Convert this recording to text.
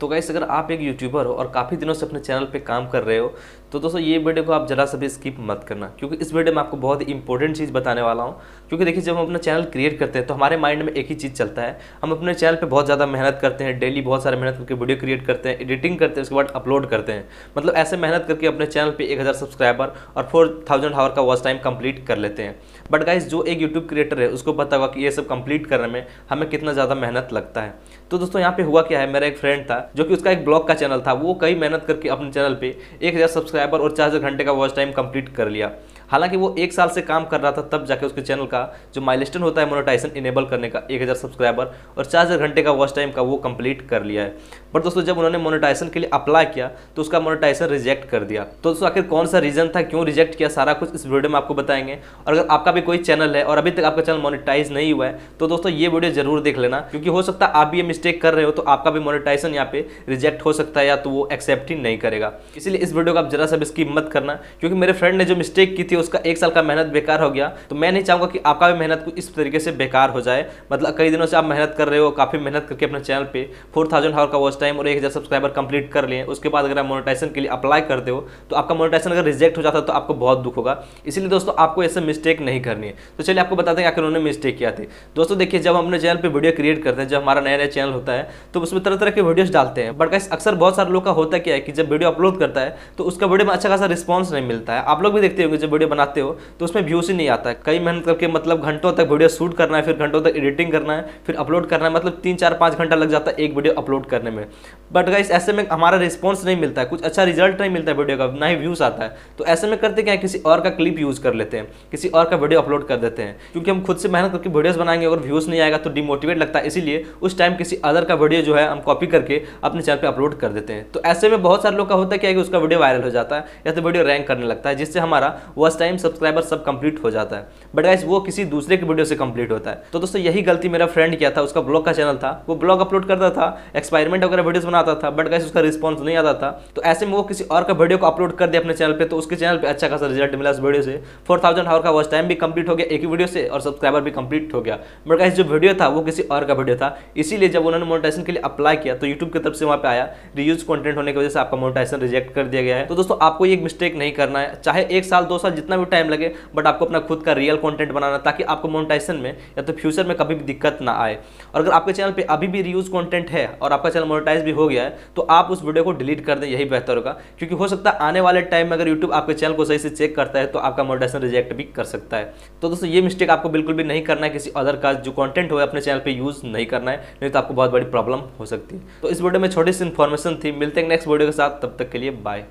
तो गाइस अगर आप एक यूट्यूबर हो और काफ़ी दिनों से अपने चैनल पे काम कर रहे हो तो दोस्तों ये वीडियो को आप जरा सा भी स्किप मत करना क्योंकि इस वीडियो में आपको बहुत ही इंपॉर्टेंट चीज़ बताने वाला हूँ क्योंकि देखिए जब हम अपना चैनल क्रिएट करते हैं तो हमारे माइंड में एक ही चीज़ चलता है हम अपने चैनल पर बहुत ज़्यादा मेहनत करते हैं डेली बहुत सारे मेहनत करके वीडियो क्रिएट करते हैं एडिटिंग करते हैं उसके बाद अपलोड करते हैं मतलब ऐसे मेहनत करके अपने चैनल पर एक सब्सक्राइबर और फोर आवर का वॉच टाइम कंप्लीट कर लेते हैं बट गाइज जो एक यूट्यूब क्रिएटर है उसको पता होगा कि ये सब कंप्लीट करने में हमें कितना ज़्यादा मेहनत लगता है तो दोस्तों यहाँ पे हुआ क्या है मेरा एक फ्रेंड था जो कि उसका एक ब्लॉग का चैनल था वो कई मेहनत करके अपने चैनल पर एक सब्सक्राइबर और चार घंटे का वॉच टाइम कंप्लीट कर लिया हालांकि वो एक साल से काम कर रहा था तब जाके उसके चैनल का जो माइलस्टन होता है मोनोटाइजेशन इनेबल करने का एक हज़ार सब्सक्राइबर और चार हज़ार घंटे का वॉच टाइम का वो कंप्लीट कर लिया है बट दोस्तों जब उन्होंने मोनोटाइजेशन के लिए अप्लाई किया तो उसका मोनोटाइजेशन रिजेक्ट कर दिया तो दोस्तों आखिर कौन सा रीज़न था क्यों रिजेक्ट किया सारा कुछ इस वीडियो में आपको बताएंगे और अगर आपका भी कोई चैनल है और अभी तक आपका चैनल मोनिटाइज नहीं हुआ है तो दोस्तों ये वीडियो जरूर देख लेना क्योंकि हो सकता है आप भी ये मिस्टेक कर रहे हो तो आपका भी मोनिटाइजन यहाँ पे रिजेक्ट हो सकता है या तो वो एक्सेप्ट ही नहीं करेगा इसलिए इस वीडियो को आप जरा सा इसकी हिम्मत मत करना क्योंकि मेरे फ्रेंड ने जो मिस्टेक की थी कि उसका एक साल का मेहनत बेकार हो गया तो मैं नहीं चाहूँगा कि आपका भी मेहनत कुछ इस तरीके से बेकार हो जाए मतलब कई दिनों से आप मेहनत कर रहे हो काफ़ी मेहनत करके अपने चैनल पे 4000 थाउजेंड हावर का वॉच टाइम और 1000 सब्सक्राइबर कंप्लीट कर लिए उसके बाद अगर आप मोनेटाइजेशन के लिए अप्लाई करते हो तो आपका मोनेटाइजेशन अगर रिजेक्ट हो जाता तो आपको बहुत दुख होगा इसलिए दोस्तों आपको ऐसे मिस्टेक नहीं करनी है तो चलिए आपको बताते हैं आखिर उन्होंने मिस्टेक किया थी दोस्तों देखिए जब हम अपने चैनल पर वीडियो क्रिएट करते हैं जब हमारा नया नया चैनल होता है तो उसमें तरह तरह के वीडियोज़ डालते हैं बट कैसे अक्सर बहुत सारे लोग का होता क्या है कि जब वीडियो अपलोड करता है तो उसका वीडियो में अच्छा खासा रिस्पॉन्स नहीं मिलता है आप लोग भी देखते होंगे जब वीडियो वीडियो बनाते हो तो उसमें व्यूज़ ही नहीं आता है कई मेहनत करके मतलब घंटों तक वीडियो शूट करना है फिर घंटों तक एडिटिंग करना है फिर अपलोड करना है मतलब तीन चार पाँच घंटा लग जाता है एक वीडियो अपलोड करने में बट गाइस ऐसे में हमारा रिस्पॉन्स नहीं मिलता है कुछ अच्छा रिजल्ट नहीं मिलता है वीडियो का ना ही व्यूज़ आता है तो ऐसे में करते क्या है किसी और का क्लिप यूज़ कर लेते हैं किसी और का वीडियो अपलोड कर देते हैं क्योंकि हम खुद से मेहनत करके वीडियोस बनाएंगे अगर व्यूज़ नहीं आएगा तो डिमोटिवेट लगता है इसीलिए उस टाइम किसी अदर का वीडियो जो है हम कॉपी करके अपने चैनल पर अपलोड कर देते हैं तो ऐसे में बहुत सारे लोग का होता है क्या कि उसका वीडियो वायरल हो जाता है या तो वीडियो रैंक करने लगता है जिससे हमारा वॉच टाइम सब्सक्राइबर सब कंप्लीट हो जाता है बट गाइस वो किसी दूसरे के वीडियो से कंप्लीट होता है तो दोस्तों यही गलती मेरा फ्रेंड किया था उसका ब्लॉग का चैनल था वो ब्लॉग अपलोड करता था एक्सपायरमेंट वगैरह वीडियोज़ आता था बट कैसे उसका रिस्पॉन्स नहीं आता था तो ऐसे में वो किसी और का वीडियो को अपलोड कर दिया अपने चैनल पर तो उसके चैनल पर अच्छा खासा रिजल्ट मिला उस वीडियो से फोर थाउजेंड आवर का वॉच टाइम भी कंप्लीट हो गया एक ही वीडियो से और सब्सक्राइबर भी कंप्लीट हो गया बट कैसे जो वीडियो था वो किसी और का वीडियो था इसीलिए जब उन्होंने मोनिटाइजेशन के लिए अप्लाई किया तो यूट्यूब की तरफ से वहाँ पर आया रियूज कॉन्टेंट होने की वजह से आपका मोनिटाइजेशन रिजेक्ट कर दिया गया है तो दोस्तों आपको एक मिस्टेक नहीं करना है चाहे एक साल दो साल जितना भी टाइम लगे बट आपको अपना खुद का रियल कॉन्टेंट बनाना ताकि आपको मोनिटाइजेशन में या तो फ्यूचर में कभी भी दिक्कत ना आए और अगर आपके चैनल पर अभी भी रियूज कॉन्टेंट है और आपका चैनल मोनेटाइज भी हो गया है तो आप उस वीडियो को डिलीट कर दें यही बेहतर होगा क्योंकि हो सकता है आने वाले टाइम में अगर यूट्यूब आपके चैनल को सही से चेक करता है तो आपका मोडेशन रिजेक्ट भी कर सकता है तो दोस्तों ये मिस्टेक आपको बिल्कुल भी नहीं करना है किसी अदर का जो कॉन्टेंट हो अपने चैनल पर यूज़ नहीं करना है नहीं तो आपको बहुत बड़ी प्रॉब्लम हो सकती है तो इस वीडियो में छोटी सी इन्फॉर्मेशन थी मिलते हैं नेक्स्ट वीडियो के साथ तब तक के लिए बाय